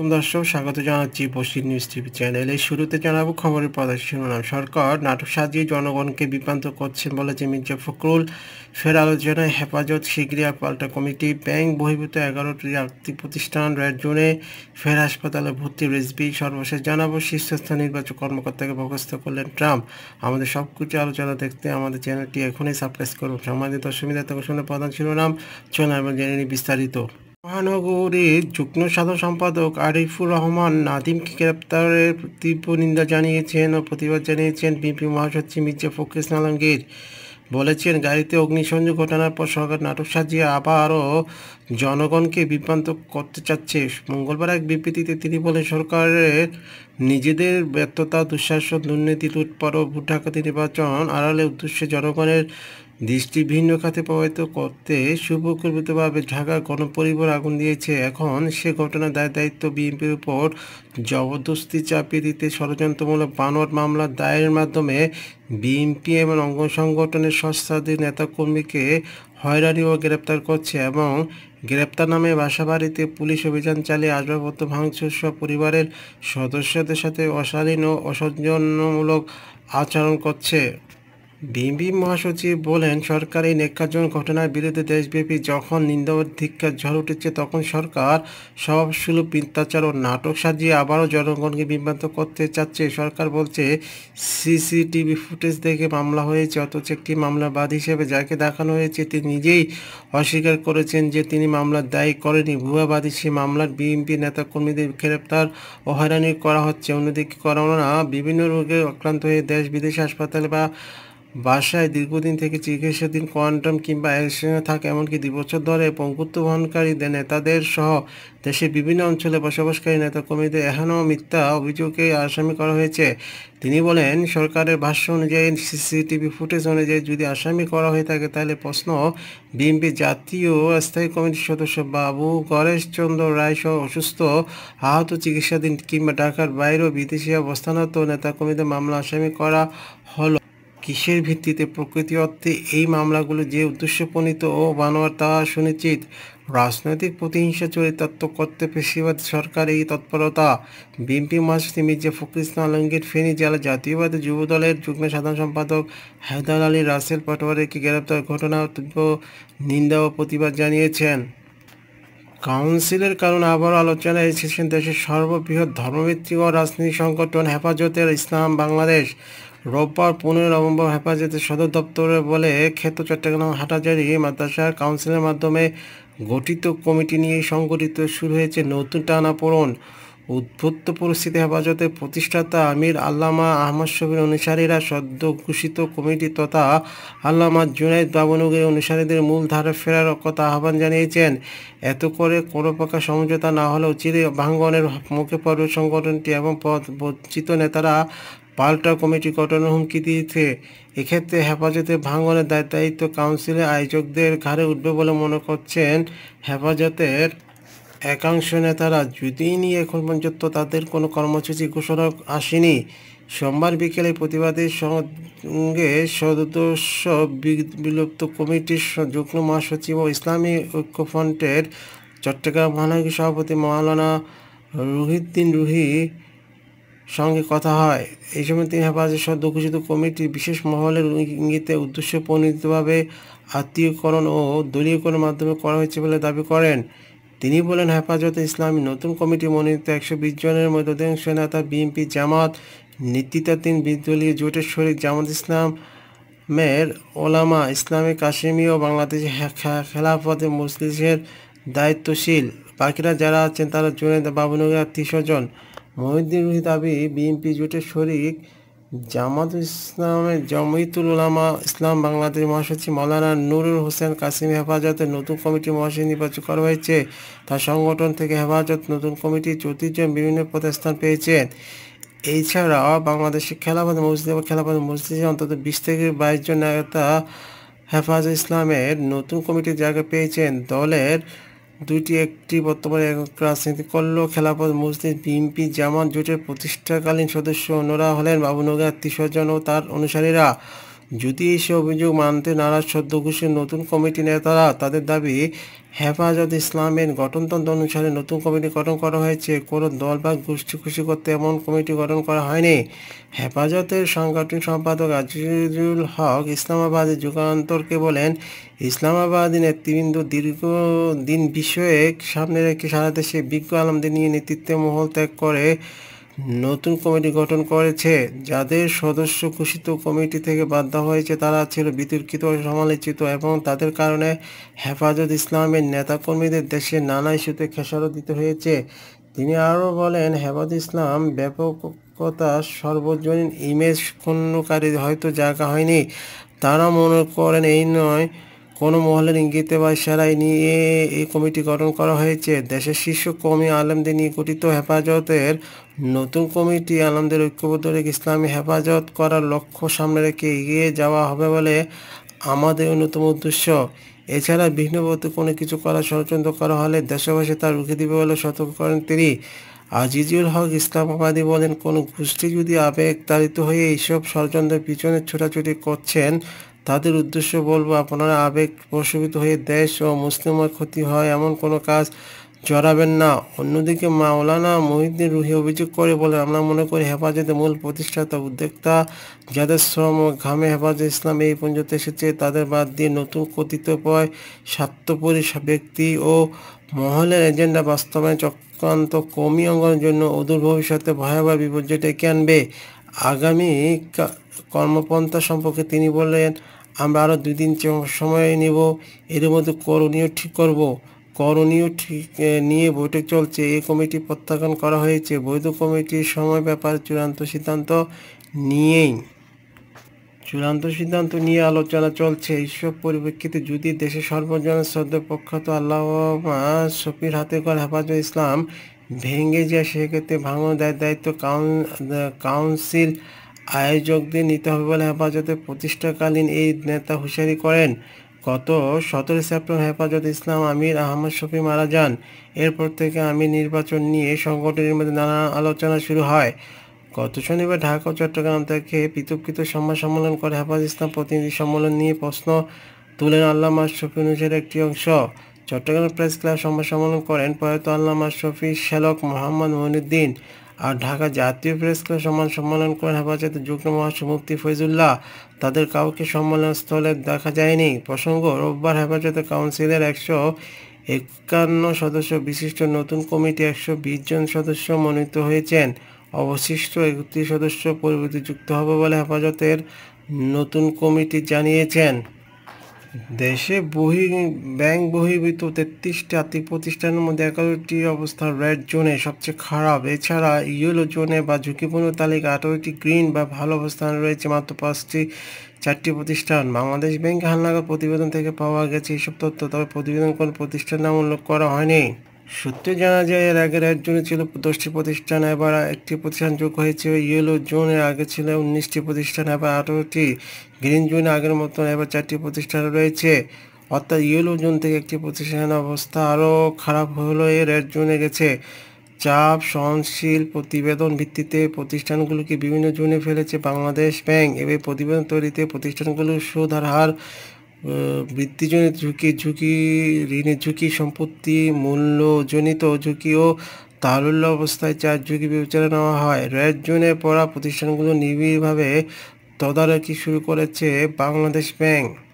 আলাইকুম দর্শক স্বাগত জানাচ্ছি পশ্চিম নিউজ টিভি চ্যানেলে শুরুতে জানাবো খবরের প্রধান শিরোনাম সরকার নাটক সাজিয়ে জনগণকে বিভ্রান্ত করছেন বলেছে মির্জা ফখরুল ফের আলোচনায় হেফাজত শিগরিয়া পাল্টা কমিটি ব্যাংক বহির্ভূত এগারোটি আর্থিক প্রতিষ্ঠান রেড জোনে ফের হাসপাতালে ভর্তি রেসবি সর্বশেষ জানাবো শীর্ষস্থান নির্বাচন কর্মকর্তাকে বরখাস্ত করলেন ট্রাম্প আমাদের সব কিছু আলোচনা দেখতে আমাদের চ্যানেলটি এখনই সাবস্ক্রাইব করুন সমাজের দর্শক মিলাতে প্রধান শিরোনাম চলুন এবং জেনে নিই বিস্তারিত মহানগরীর যুগ্ম সাধারণ সম্পাদক আরিফুর রহমান নাদিমকে গ্রেপ্তারের তীব্র নিন্দা জানিয়েছেন ও প্রতিবাদ জানিয়েছেন বিপি মহাসচিব মির্জা ফকির আলমগীর বলেছেন গাড়িতে অগ্নিসংযোগ ঘটনার পর সরকার নাটক সাজিয়ে আবারও জনগণকে বিভ্রান্ত করতে চাচ্ছে মঙ্গলবার এক বিবৃতিতে তিনি বলেন সরকারের নিজেদের ব্যর্থতা দুঃশাসন দুর্নীতি লুটপর ও ভোট ডাকাতি নির্বাচন আড়ালে উদ্দেশ্যে জনগণের দৃষ্টি ভিন্ন খাতে প্রভাবিত করতে সুপ্রকৃতভাবে ঢাকার গণপরিবার আগুন দিয়েছে এখন সে ঘটনার দায় দায়িত্ব বিএনপির উপর জবরদস্তি চাপিয়ে দিতে ষড়যন্ত্রমূলক বানোয়ার মামলা দায়ের মাধ্যমে বিএনপি এবং অঙ্গ সংগঠনের সংস্থাদের নেতাকর্মীকে হয়রানি ও গ্রেপ্তার করছে এবং গ্রেপ্তার নামে বাসাবাড়িতে পুলিশ অভিযান চালিয়ে আসবাবপত্র ভাঙচুর সহ পরিবারের সদস্যদের সাথে অশালীন ও অসৌজন্যমূলক আচরণ করছে বিএনপি মহাসচিব বলেন সরকার এই নেকাজন ঘটনার বিরুদ্ধে দেশব্যাপী যখন নিন্দা ধিক্ষার ঝড় উঠেছে তখন সরকার স্বভাবসুলভ মিথ্যাচার ও নাটক সাজিয়ে আবারও জনগণকে বিভ্রান্ত করতে চাচ্ছে সরকার বলছে সিসিটিভি ফুটেজ দেখে মামলা হয়েছে অথচ একটি বাদ হিসেবে যাকে দেখানো হয়েছে তিনি নিজেই অস্বীকার করেছেন যে তিনি মামলার দায়ী করেনি ভুয়াবাদী সে মামলার বিএনপি নেতাকর্মীদের গ্রেপ্তার ও হয়রানি করা হচ্ছে অন্যদিকে করোনা বিভিন্ন রোগে আক্রান্ত হয়ে দেশ বিদেশ হাসপাতালে বা বাসায় দীর্ঘদিন থেকে চিকিৎসাধীন কোয়ান্টাম কিংবা অ্যাকশনে থাকে এমনকি দুই বছর ধরে পঙ্কুত্ব বহনকারী নেতাদের সহ দেশের বিভিন্ন অঞ্চলে বসবাসকারী নেতা কর্মীদের এখনও মিথ্যা অভিযোগে আসামি করা হয়েছে তিনি বলেন সরকারের ভাষ্য অনুযায়ী সিসিটিভি ফুটেজ অনুযায়ী যদি আসামি করা হয়ে থাকে তাহলে প্রশ্ন বিএনপি জাতীয় স্থায়ী কমিটির সদস্য বাবু গণেশ চন্দ্র রায় সহ অসুস্থ আহত চিকিৎসাধীন কিংবা ঢাকার বাইরেও বিদেশি অবস্থানত নেতাকর্মীদের মামলা আসামি করা হল কিসের ভিত্তিতে প্রকৃতি অর্থে এই মামলাগুলো যে উদ্দেশ্যপ্রণীত ও বানোয়ার তা সুনিশ্চিত রাজনৈতিক প্রতিহিংসা চরিতার্থ করতে পেশিবাদ সরকার এই তৎপরতা বিএনপি মাসুদি মির্জা ফখরুলসলাম আলমগীর ফেনী জেলা জাতীয়বাদী যুব দলের যুগ্ম সাধারণ সম্পাদক হায়দার আলী রাসেল পাটোয়ারিকে গ্রেপ্তার ঘটনা তীব্র নিন্দা ও প্রতিবাদ জানিয়েছেন কাউন্সিলের কারণে আবারও আলোচনায় এসেছেন দেশের সর্ববৃহৎ ধর্মভিত্তিক ও রাজনৈতিক সংগঠন হেফাজতের ইসলাম বাংলাদেশ রোববার পনেরো নভেম্বর হেফাজতের সদর দপ্তরে বলে ক্ষেত চট্টগ্রাম হাটাজারি মাদ্রাসা কাউন্সিলের মাধ্যমে গঠিত কমিটি নিয়ে সংগঠিত শুরু হয়েছে নতুন টানাপোড়ন উদ্ভুত্ত পরিস্থিতি হেফাজতে প্রতিষ্ঠাতা আমির আল্লামা আহমদ শফির অনুসারীরা সদ্য ঘোষিত কমিটি তথা আল্লামা জুনাইদ বাবনগরের অনুসারীদের মূলধারা ফেরার কথা আহ্বান জানিয়েছেন এত করে কোনো প্রকার সমঝোতা না হলেও চিরে ভাঙ্গনের মুখে পড়বে সংগঠনটি এবং বঞ্চিত নেতারা পাল্টা কমিটি গঠনের হুমকি দিয়েছে এক্ষেত্রে হেফাজতে ভাঙ্গনের দায়িত্ব কাউন্সিলের আয়োজকদের ঘাড়ে উঠবে বলে মনে করছেন হেফাজতের একাংশ নেতারা যদিই নিয়ে এখন পর্যন্ত তাদের কোনো কর্মসূচি ঘোষণা আসেনি সোমবার বিকেলে প্রতিবাদের সঙ্গে সদস্য বিলুপ্ত কমিটির যুগ্ম মহাসচিব ও ইসলামী ঐক্যফ্রন্টের চট্টগ্রাম মহানগরী সভাপতি মৌলানা রুহিদ্দিন রুহি সঙ্গে কথা হয় এই সময় তিনি হেফাজত সদ্য ঘোষিত কমিটি বিশেষ মহলের ইঙ্গিতে উদ্দেশ্যে প্রণীতভাবে আত্মীয়করণ ও দলীয়করণের মাধ্যমে করা হয়েছে বলে দাবি করেন তিনি বলেন হেফাজতে ইসলামী নতুন কমিটি মনোনীত একশো বিশ জনের মধ্যে অধিকাংশ নেতা বিএনপি জামাত নেতৃত্বাধীন বিদ্রোহী জোটের শরীর জামাত ইসলাম মেয়ের ওলামা ইসলামী কাশ্মীর ও বাংলাদেশ খেলাফতে মুসলিশের দায়িত্বশীল বাকিরা যারা আছেন তারা জুনেদ বাবুনগর ত্রিশ জন মহিউদ্দিন রুহি দাবি বিএনপি জোটের শরিক জামাত ইসলামের জমিতুল উলামা ইসলাম বাংলাদেশ মহাসচিব মৌলানা নুরুল হোসেন কাসিম হেফাজতের নতুন কমিটি মহাসচিব নির্বাচন করা হয়েছে তার সংগঠন থেকে হেফাজত নতুন কমিটি চতুর্জন জন বিভিন্ন পদে স্থান পেয়েছেন এছাড়াও বাংলাদেশের খেলাফত মসজিদ এবং খেলাফত মসজিদে অন্তত বিশ থেকে বাইশ জন নেতা হেফাজত ইসলামের নতুন কমিটির জায়গা পেয়েছেন দলের দুইটি একটি বর্তমানে একক রাজনীতি করল খেলাপথ মুসলিম বিএনপি জামান জোটের প্রতিষ্ঠাকালীন সদস্য অন্যরা হলেন বাবুনগর স্বজন ও তার অনুসারীরা যদি এসে অভিযোগ মানতে নারাজ সদ্য ঘোষের নতুন কমিটি নেতারা তাদের দাবি হেফাজত ইসলামের গঠনতন্ত্র অনুসারে নতুন কমিটি গঠন করা হয়েছে কোনো দল বা গোষ্ঠী খুশি করতে এমন কমিটি গঠন করা হয়নি হেফাজতের সাংগঠনিক সম্পাদক আজিজুল হক ইসলামাবাদের যুগান্তরকে বলেন ইসলামাবাদী নেতৃবৃন্দ দীর্ঘদিন বিষয়ে সামনে রেখে সারা দেশে বিজ্ঞ আলমদের নিয়ে নেতৃত্বে মহল ত্যাগ করে নতুন কমিটি গঠন করেছে যাদের সদস্য ঘোষিত কমিটি থেকে বাদ দেওয়া হয়েছে তারা ছিল বিতর্কিত সমালোচিত এবং তাদের কারণে হেফাজত ইসলামের নেতাকর্মীদের দেশে নানা ইস্যুতে খেসারত দিতে হয়েছে তিনি আরও বলেন হেফাজত ইসলাম ব্যাপকতা সর্বজনীন ইমেজ ক্ষণকারী হয়তো জায়গা হয়নি তারা মনে করেন এই নয় কোনো মহলের ইঙ্গিতে বা ইশারায় নিয়ে এই কমিটি গঠন করা হয়েছে দেশের শীর্ষ কমি আলমদের নিয়ে গঠিত হেফাজতের নতুন কমিটি আলমদের ঐক্যবদ্ধ রেখে ইসলামী হেফাজত করার লক্ষ্য সামনে রেখে এগিয়ে যাওয়া হবে বলে আমাদের অন্যতম উদ্দেশ্য এছাড়া ভিন্নবর্তী কোনো কিছু করা ষড়যন্ত্র করা হলে দেশবাসী তা রুখে দিবে বলে সতর্ক করেন তিনি আজিজুল হক ইসলামাবাদী বলেন কোনো গোষ্ঠী যদি আবেগ তাড়িত হয়ে এইসব ষড়যন্ত্রের পিছনে ছোটাছুটি করছেন তাদের উদ্দেশ্য বলবো আপনারা আবেগ প্রশমিত হয়ে দেশ ও মুসলিমের ক্ষতি হয় এমন কোনো কাজ জড়াবেন না অন্যদিকে মাওলানা মহিদিন রুহি অভিযোগ করে বলে আমরা মনে করি হেফাজতে মূল প্রতিষ্ঠাতা উদ্যোক্তা যাদের শ্রম ও ঘামে হেফাজত ইসলাম এই পর্যন্ত এসেছে তাদের বাদ দিয়ে নতুন কথিত পয় স্বার্থপরী ব্যক্তি ও মহলের এজেন্ডা বাস্তবায়ন চক্রান্ত কমি অঙ্গনের জন্য অদূর ভবিষ্যতে ভয়াবহ বিপর্যয় ডেকে আনবে আগামী কর্মপন্থা সম্পর্কে তিনি বলেন আমরা আরও দুই দিন সময় নেব এর মধ্যে করণীয় ঠিক করব করণীয় ঠিক নিয়ে বৈঠক চলছে এই কমিটি প্রত্যাখ্যান করা হয়েছে বৈধ কমিটির সময় ব্যাপার চূড়ান্ত সিদ্ধান্ত নিয়েই চূড়ান্ত সিদ্ধান্ত নিয়ে আলোচনা চলছে এইসব পরিপ্রেক্ষিতে যদি দেশের সর্বজনের সদ্য প্রখ্যাত আল্লাহ শফির হাতে কর হেফাজত ইসলাম ভেঙে যায় সেক্ষেত্রে ভাঙন দায়ের দায়িত্ব কাউন্সিল আয়োজকদের নিতে হবে বলে হেফাজতের প্রতিষ্ঠাকালীন এই নেতা হুঁশিয়ারি করেন গত সতেরোই সেপ্টেম্বর হেফাজত ইসলাম আমির আহমদ শফি মারা যান এরপর থেকে আমির নির্বাচন নিয়ে সংগঠনের মধ্যে নানা আলোচনা শুরু হয় গত শনিবার ঢাকা ও চট্টগ্রাম থেকে পৃথকৃত সম্মান সম্মেলন করে হেফাজ ইসলাম প্রতিনিধি সম্মেলন নিয়ে প্রশ্ন তুলেন আল্লামা শফি নুজের একটি অংশ চট্টগ্রাম প্রেস ক্লাব সম্মান সম্মেলন করেন প্রয়াত আল্লামা শফি শ্যালক মোহাম্মদ মহিনুদ্দিন আর ঢাকা জাতীয় প্রেস ক্লাব সম্মান সম্মেলন করেন হেফাজত যুগ্ম মহাসচিব মুক্তি ফৈজুল্লাহ তাদের কাউকে সম্মেলনস্থলে দেখা যায়নি প্রসঙ্গ রোববার হেফাজত কাউন্সিলের একশো একান্ন সদস্য বিশিষ্ট নতুন কমিটি একশো বিশ জন সদস্য মনোনীত হয়েছেন অবশিষ্ট একত্রিশ সদস্য পরিবর্তিত যুক্ত হবে বলে হেফাজতের নতুন কমিটি জানিয়েছেন দেশে বহি ব্যাংক বহির্ভূত তেত্রিশটি আর্থিক প্রতিষ্ঠানের মধ্যে এগারোটি অবস্থা রেড জোনে সবচেয়ে খারাপ এছাড়া ইয়েলো জোনে বা ঝুঁকিপূর্ণ তালিকা আঠারোটি গ্রিন বা ভালো অবস্থান রয়েছে মাত্র পাঁচটি চারটি প্রতিষ্ঠান বাংলাদেশ ব্যাংক হালনাগাদ প্রতিবেদন থেকে পাওয়া গেছে এসব তথ্য তবে প্রতিবেদন কোনো প্রতিষ্ঠান নাম উল্লেখ করা হয়নি সত্যি জানা যায় এর আগের এক ছিল দশটি প্রতিষ্ঠান এবার একটি প্রতিষ্ঠান যোগ হয়েছে ইয়েলো জোনের আগে ছিল উনিশটি প্রতিষ্ঠান এবার আঠারোটি গ্রিন জোন আগের মতন এবার চারটি প্রতিষ্ঠান রয়েছে অর্থাৎ ইয়েলো জোন থেকে একটি প্রতিষ্ঠানের অবস্থা আরও খারাপ হলো এর রেড জোনে গেছে চাপ সহনশীল প্রতিবেদন ভিত্তিতে প্রতিষ্ঠানগুলোকে বিভিন্ন জোনে ফেলেছে বাংলাদেশ ব্যাংক এবার প্রতিবেদন তৈরিতে প্রতিষ্ঠানগুলোর সুদার হার বৃত্তিজনিত ঝুঁকি ঝুঁকি ঋণের ঝুঁকি সম্পত্তি মূল্যজনিত ঝুঁকি ও তারল্য অবস্থায় চার ঝুঁকি বিবেচনা নেওয়া হয় রেড জোনে পড়া প্রতিষ্ঠানগুলো নিবিড়ভাবে তদারকি শুরু করেছে বাংলাদেশ ব্যাংক